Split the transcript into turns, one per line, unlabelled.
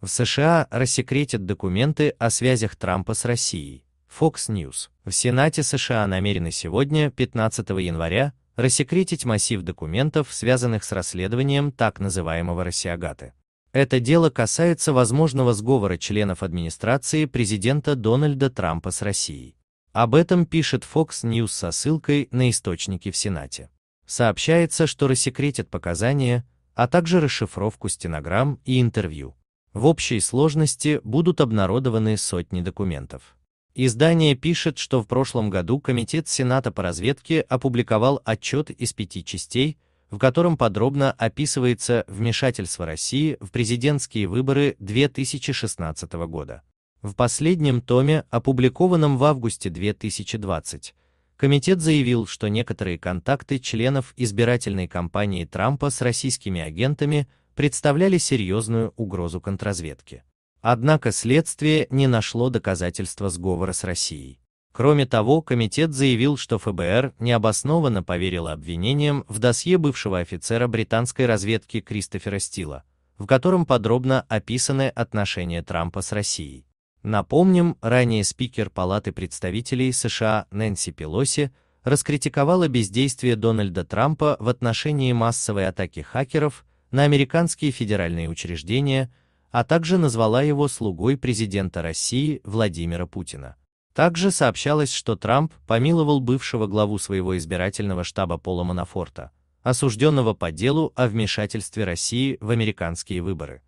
В США рассекретят документы о связях Трампа с Россией. Fox News. В Сенате США намерены сегодня, 15 января, рассекретить массив документов, связанных с расследованием так называемого «Россиагаты». Это дело касается возможного сговора членов администрации президента Дональда Трампа с Россией. Об этом пишет Fox News со ссылкой на источники в Сенате. Сообщается, что рассекретят показания, а также расшифровку стенограмм и интервью. В общей сложности будут обнародованы сотни документов. Издание пишет, что в прошлом году Комитет Сената по разведке опубликовал отчет из пяти частей, в котором подробно описывается вмешательство России в президентские выборы 2016 года. В последнем томе, опубликованном в августе 2020, комитет заявил, что некоторые контакты членов избирательной кампании Трампа с российскими агентами представляли серьезную угрозу контрразведке. Однако следствие не нашло доказательства сговора с Россией. Кроме того, комитет заявил, что ФБР необоснованно поверило обвинениям в досье бывшего офицера британской разведки Кристофера Стила, в котором подробно описаны отношения Трампа с Россией. Напомним, ранее спикер Палаты представителей США Нэнси Пелоси раскритиковала бездействие Дональда Трампа в отношении массовой атаки хакеров на американские федеральные учреждения, а также назвала его слугой президента России Владимира Путина. Также сообщалось, что Трамп помиловал бывшего главу своего избирательного штаба Пола Манафорта, осужденного по делу о вмешательстве России в американские выборы.